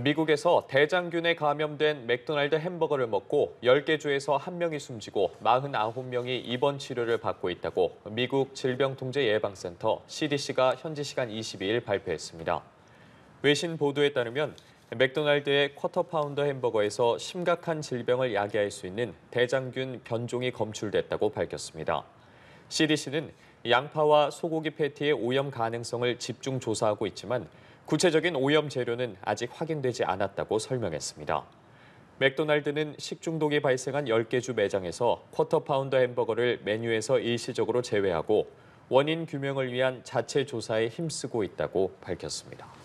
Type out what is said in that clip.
미국에서 대장균에 감염된 맥도날드 햄버거를 먹고 10개 주에서 1명이 숨지고 49명이 입원 치료를 받고 있다고 미국 질병통제예방센터 CDC가 현지 시간 22일 발표했습니다. 외신 보도에 따르면 맥도날드의 쿼터 파운더 햄버거에서 심각한 질병을 야기할 수 있는 대장균 변종이 검출됐다고 밝혔습니다. CDC는 양파와 소고기 패티의 오염 가능성을 집중 조사하고 있지만 구체적인 오염 재료는 아직 확인되지 않았다고 설명했습니다. 맥도날드는 식중독이 발생한 10개 주 매장에서 쿼터 파운더 햄버거를 메뉴에서 일시적으로 제외하고 원인 규명을 위한 자체 조사에 힘쓰고 있다고 밝혔습니다.